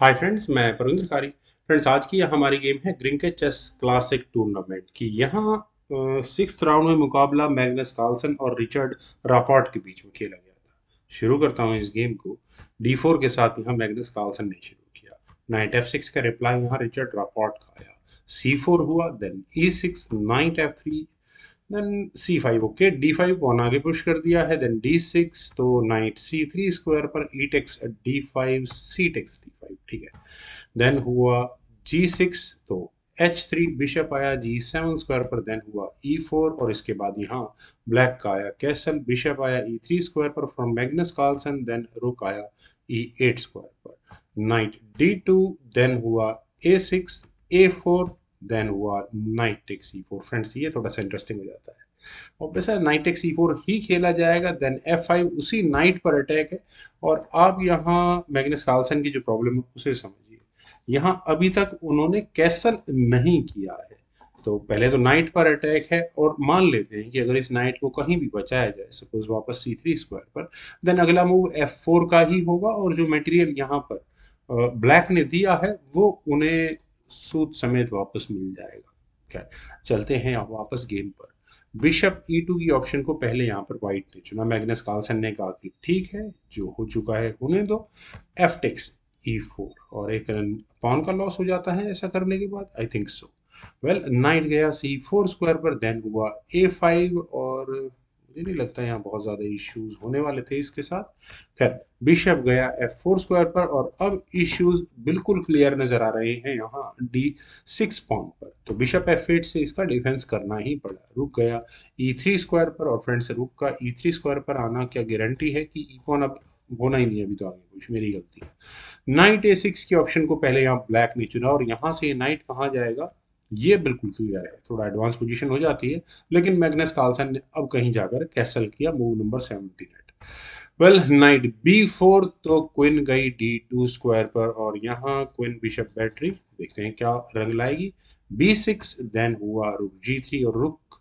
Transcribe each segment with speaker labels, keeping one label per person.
Speaker 1: hi friends मैं परविंद्र कारी friends आज की हमारी गेम है ग्रिंके चेस क्लासिक टूर्नामेंट की यहाँ सिक्स राउंड में मुकाबला मैग्नस कार्लसन और रिचर्ड रापॉर्ट के बीच में खेला गया था शुरू करता हूँ इस गेम को डी फोर के साथ यहाँ मैग्नस कार्लसन ने शुरू किया नाइट एफ सिक्स का रिप्लाई यहाँ रिचर्ड रापॉर्ट का आया सी फोर हुआ then e six knight f three then c five okay d five one आगे पुश कर दिया है देन डी सिक्स तो नाइट सी थ्री स्क्वायर पर e takes d five c takes d five ठीक है then हुआ जी सिक्स तो एच थ्री बिशप आया जी सेवन स्क्वायर पर देन हुआ ई e फोर और इसके बाद यहाँ ब्लैक का आया कैसल बिशप आया ई थ्री स्क्वायर पर from Magnus Carlsen then rook आया ई एट स्क्वायर पर नाइट डी टू देन हुआ a six a four then हुआ knight take c four friends ये थोड़ा सा इंटरेस्टिंग हो जाता है ऑब्वियस है नाइट टेक सी फोर ही खेला जाएगा देन एफ फाइव उसी नाइट पर अटैक है और आप यहाँ मैग्नस कार्लसन की जो प्रॉब्लम है उसे समझिए यहाँ अभी तक उन्होंने कैसल नहीं किया है तो पहले तो नाइट पर अटैक है और मान लेते हैं कि अगर इस नाइट को कहीं भी बचाया जाए सपोज वापस सी थ्री स्क्वायर पर देन अगला मूव एफ फोर का ही होगा और जो मटेरियल यहाँ पर ब्लैक ने दिया है वो उन्हें सूद समेत वापस मिल जाएगा खैर चलते हैं आप वापस गेम पर बिशप ई टू की ऑप्शन को पहले यहाँ पर वाइट ने चुना मैग्नस कार्लसन ने कहा कि ठीक है जो हो चुका है होने दो एफ टेक्स ई फोर और एक रन पॉन का लॉस हो जाता है ऐसा करने के बाद I think so well knight गया सी फोर स्क्वायर पर देन हुआ ए फाइव और मुझे नहीं लगता यहाँ बहुत ज़्यादा इश्यूज होने वाले थे इसके साथ खैर बिशप गया एफ फोर स्क्वायर पर और अब इश्यूज बिल्कुल क्लियर नज़र आ रहे हैं यहाँ डी सिक्स पॉइंट पर तो बिशप एफ एट से इसका डिफेंस करना ही पड़ा रुक गया ई थ्री स्क्वायर पर और फ्रेंड से रुक का ई थ्री स्क्वायर पर आना क्या गारंटी है कि ई e पॉन अब होना ही नहीं अभी तो आगे कुछ मेरी गलती है नाइट ए सिक्स के ऑप्शन को पहले यहाँ ब्लैक ने चुना और यहाँ से नाइट कहाँ जाएगा ये बिल्कुल क्लियर है थोड़ा एडवांस पोजीशन हो जाती है लेकिन मैग्नस कार्लसन ने अब कहीं जाकर कैसल किया move number seventy knight well knight b four तो क्विन गई डी टू स्क्वायर पर और यहाँ क्विन बिशप बैटरी देखते हैं क्या रंग लाएगी बी सिक्स देन हुआ रुक जी थ्री और रुक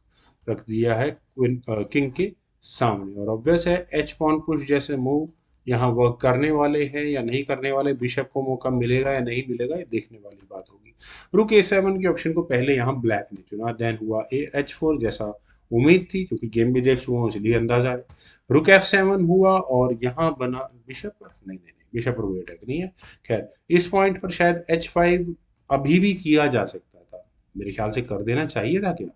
Speaker 1: रख दिया है क्विन किंग के सामने और ऑब्वियस है एच पॉन पुश जैसे मूव यहाँ वर्क करने वाले हैं या नहीं करने वाले बिशप को मौका मिलेगा या नहीं मिलेगा ये देखने वाली बात होगी रुक ए सेवन के ऑप्शन को पहले यहाँ ब्लैक ने चुना देन हुआ ए एच फोर जैसा उम्मीद थी क्योंकि गेम भी देख चुका हूँ इसलिए अंदाजा है रुक एफ सेवन हुआ और यहाँ बना बिशप पर नहीं नहीं बिशप पर अटैक नहीं है खैर इस पॉइंट पर शायद एच फाइव अभी भी किया जा सकता था मेरे ख्याल से कर देना चाहिए था क्या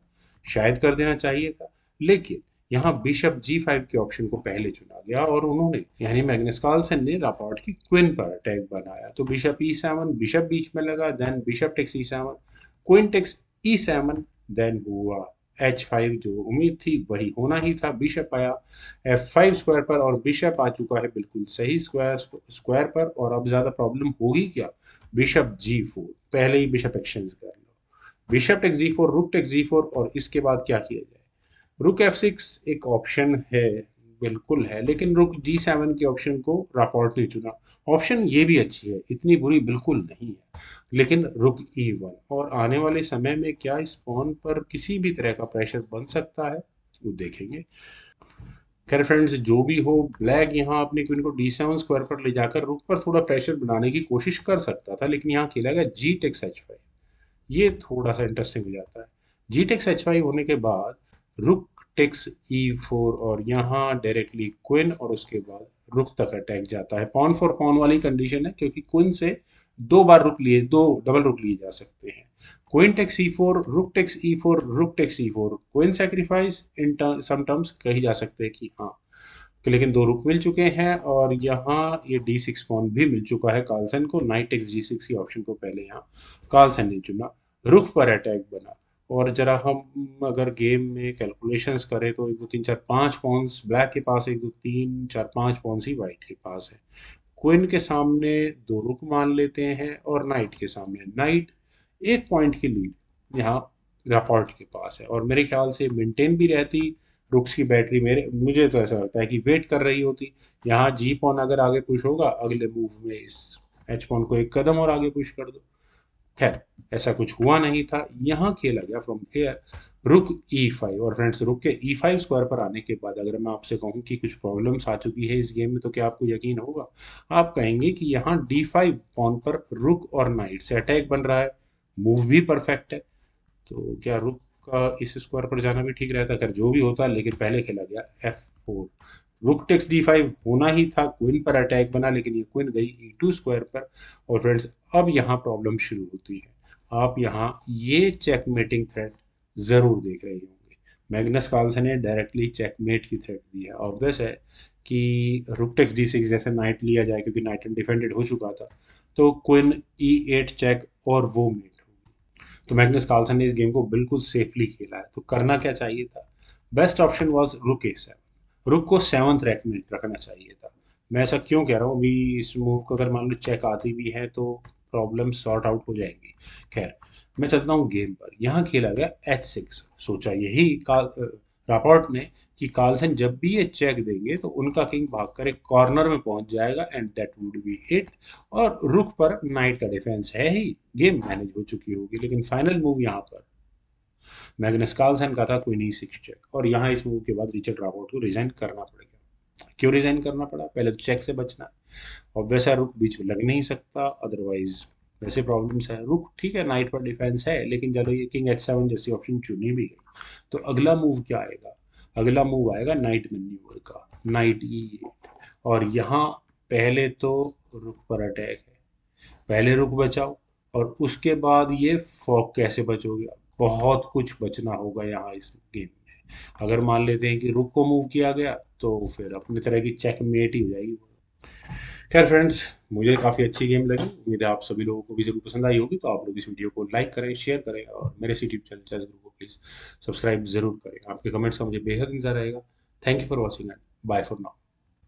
Speaker 1: शायद कर देना चाहिए था लेकिन यहाँ बिशप जी फाइव के ऑप्शन को पहले चुना गया और उन्होंने यानी मैग्नस कार्लसन ने राफॉर्ड की क्विन पर अटैक बनाया तो bishop e e seven bishop बीच में लगा then bishop takes e e seven queen takes e seven then हुआ एच फाइव जो उम्मीद थी वही होना ही था बिशप आया एफ फाइव स्क्वायर पर और बिशप आ चुका है बिल्कुल सही स्क्वायर स्क्वायर पर और अब ज़्यादा प्रॉब्लम होगी क्या बिशप जी फोर पहले ही बिशप एक्सचेंज कर लो bishop takes g four rook takes g four और इसके बाद क्या किया जाए रुक एफ सिक्स एक ऑप्शन है बिल्कुल है लेकिन रुक जी सेवन के ऑप्शन को रापोर्ट नहीं चुना ऑप्शन ये भी अच्छी है इतनी बुरी बिल्कुल नहीं है लेकिन रुक ई वन और आने वाले समय में क्या इस पॉन पर किसी भी तरह का प्रेशर बन सकता है वो देखेंगे खैर फ्रेंड्स जो भी हो ब्लैक यहाँ अपने क्वीन को डी सेवन स्क्वायर पर ले जाकर रुक पर थोड़ा प्रेशर बनाने की कोशिश कर सकता था लेकिन यहाँ खेला गया जी टेक्स एच फाइव ये थोड़ा सा इंटरेस्टिंग हो जाता है जी टेक्स एच फाइव होने के बाद रुक टेक्स ई e फोर और यहाँ डायरेक्टली क्विन और उसके बाद रुक तक अटैक जाता है पॉन फॉर पॉन वाली कंडीशन है क्योंकि क्विन से दो बार रुक लिए दो डबल रुक लिए जा सकते हैं queen takes e four rook takes e e four rook takes e e four queen sacrifice in some terms कही जा सकते हैं कि हाँ लेकिन दो रुक मिल चुके हैं और यहाँ ये डी सिक्स पॉन भी मिल चुका है कार्लसन को knight x d six option को पहले यहाँ कार्लसन ने चुना रुख पर अटैक बना और ज़रा हम अगर गेम में कैलकुलेशंस करें तो एक दो तीन चार पाँच पॉन्स ब्लैक के पास एक दो तीन चार पाँच पॉन्स ही वाइट के पास है क्विन के सामने दो रुक मान लेते हैं और नाइट के सामने नाइट एक पॉइंट की लीड यहाँ रापॉर्ट के पास है और मेरे ख्याल से मेंटेन भी रहती रुक्स की बैटरी मेरे मुझे तो ऐसा लगता है कि वेट कर रही होती यहाँ जी पॉन अगर आगे पुश होगा अगले मूव में इस एच पॉन को एक कदम और आगे पुश कर दो खैर ऐसा कुछ हुआ नहीं था यहाँ खेला गया फ्रॉम हेयर रुक e5 और फ्रेंड्स रुक के e5 स्क्वायर पर आने के बाद अगर मैं आपसे कहूँ कि कुछ प्रॉब्लम्स आ चुकी है इस गेम में तो क्या आपको यकीन होगा आप कहेंगे कि यहाँ d5 फाइव पॉन पर रुक और नाइट से अटैक बन रहा है मूव भी परफेक्ट है तो क्या रुक का इस स्क्वायर पर जाना भी ठीक रहता खैर जो भी होता लेकिन पहले खेला गया एफ रुक टेक्स डी फाइव होना ही था क्वीन पर अटैक बना लेकिन ये क्वीन गई ई टू स्क्वायर पर और फ्रेंड्स अब यहाँ प्रॉब्लम शुरू होती है आप यहाँ ये चेक मेटिंग थ्रेड ज़रूर देख रहे होंगे मैग्नस कार्लसन ने डायरेक्टली चेकमेट की थ्रेड दी है ऑब्वियस है कि रुक टेक्स डी सिक्स जैसे नाइट लिया जाए क्योंकि नाइट डिफेंडेड हो चुका था तो क्विन ई एट चेक और वो मेट होगी तो मैग्नस कार्लसन ने इस गेम को बिल्कुल सेफली खेला है तो करना क्या चाहिए था बेस्ट ऑप्शन वॉज रुक ए सेवन रुक को सेवन रैक में रखना चाहिए था मैं ऐसा क्यों कह रहा हूँ अभी इस मूव को अगर मान लो चेक आती भी है तो प्रॉब्लम सॉर्ट आउट हो जाएगी खैर मैं चलता हूँ गेम पर यहाँ खेला गया एच सिक्स सोचा यही काल रापोर्ट ने कि कार्लसन जब भी ये चेक देंगे तो उनका किंग भागकर एक कॉर्नर में पहुंच जाएगा and that would be hit और रुख पर नाइट का डिफेंस है ही गेम मैनेज हो चुकी होगी लेकिन फाइनल मूव यहाँ पर मैग्नस कार्लसन का था कोई नई शिक्षक और यहाँ इस मूव के बाद रिचर्ड राबर्ट को रिजाइन करना पड़ गया क्यों रिजाइन करना पड़ा पहले तो चेक से बचना और वैसा रुक बीच में लग नहीं सकता अदरवाइज वैसे प्रॉब्लम्स है रुक ठीक है नाइट पर डिफेंस है लेकिन जब ये किंग एच सेवन जैसी ऑप्शन चुनी भी गई तो अगला मूव क्या आएगा अगला मूव आएगा नाइट मेन्यूवर का नाइट ई एट और यहाँ पहले तो रुक पर अटैक है पहले रुक बचाओ और उसके बाद ये फॉक कैसे बचोगे बहुत कुछ बचना होगा यहाँ इस गेम में अगर मान लेते हैं कि रुक को मूव किया गया तो फिर अपने तरह की मेट ही हो जाएगी खैर फ्रेंड्स मुझे काफ़ी अच्छी गेम लगी उम्मीद है आप सभी लोगों को भी जरूर पसंद आई होगी तो आप लोग इस वीडियो को लाइक करें शेयर करें और मेरे यूट्यूब चैनल चैस ग्रुप को प्लीज़ सब्सक्राइब जरूर करें आपके कमेंट्स का मुझे बेहद इंतजार रहेगा thank you for watching and bye for now